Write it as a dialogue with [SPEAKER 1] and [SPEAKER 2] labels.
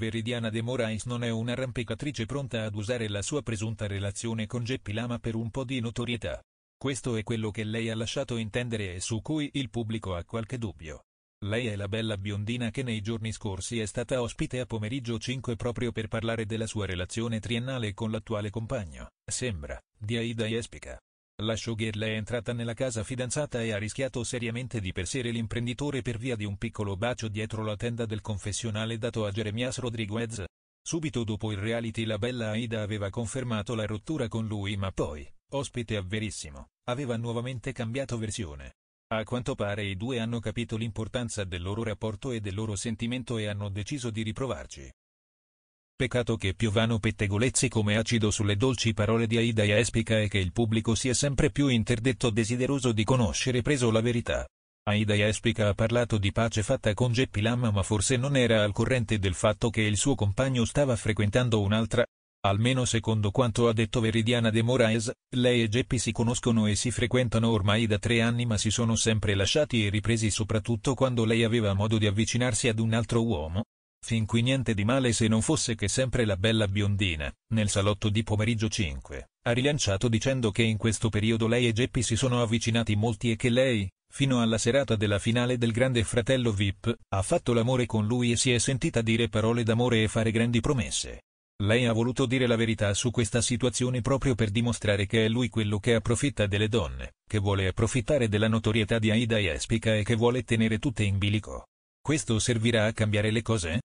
[SPEAKER 1] Veridiana De Morais non è un'arrampicatrice pronta ad usare la sua presunta relazione con Geppi Lama per un po' di notorietà. Questo è quello che lei ha lasciato intendere e su cui il pubblico ha qualche dubbio. Lei è la bella biondina che nei giorni scorsi è stata ospite a pomeriggio 5 proprio per parlare della sua relazione triennale con l'attuale compagno, sembra, di Aida Jespica. La showgirl è entrata nella casa fidanzata e ha rischiato seriamente di persere l'imprenditore per via di un piccolo bacio dietro la tenda del confessionale dato a Jeremias Rodriguez. Subito dopo il reality la bella Aida aveva confermato la rottura con lui ma poi, ospite a Verissimo, aveva nuovamente cambiato versione. A quanto pare i due hanno capito l'importanza del loro rapporto e del loro sentimento e hanno deciso di riprovarci. Peccato che piovano pettegolezzi come acido sulle dolci parole di Aida e Espica e che il pubblico sia sempre più interdetto desideroso di conoscere preso la verità. Aida Espica ha parlato di pace fatta con Geppi Geppilam ma forse non era al corrente del fatto che il suo compagno stava frequentando un'altra. Almeno secondo quanto ha detto Veridiana De Moraes, lei e Geppi si conoscono e si frequentano ormai da tre anni ma si sono sempre lasciati e ripresi soprattutto quando lei aveva modo di avvicinarsi ad un altro uomo, Fin qui niente di male se non fosse che sempre la bella biondina, nel salotto di pomeriggio 5, ha rilanciato dicendo che in questo periodo lei e Geppi si sono avvicinati molti e che lei, fino alla serata della finale del Grande Fratello VIP, ha fatto l'amore con lui e si è sentita dire parole d'amore e fare grandi promesse. Lei ha voluto dire la verità su questa situazione proprio per dimostrare che è lui quello che approfitta delle donne, che vuole approfittare della notorietà di Aida e Espica e che vuole tenere tutte in bilico. Questo servirà a cambiare le cose?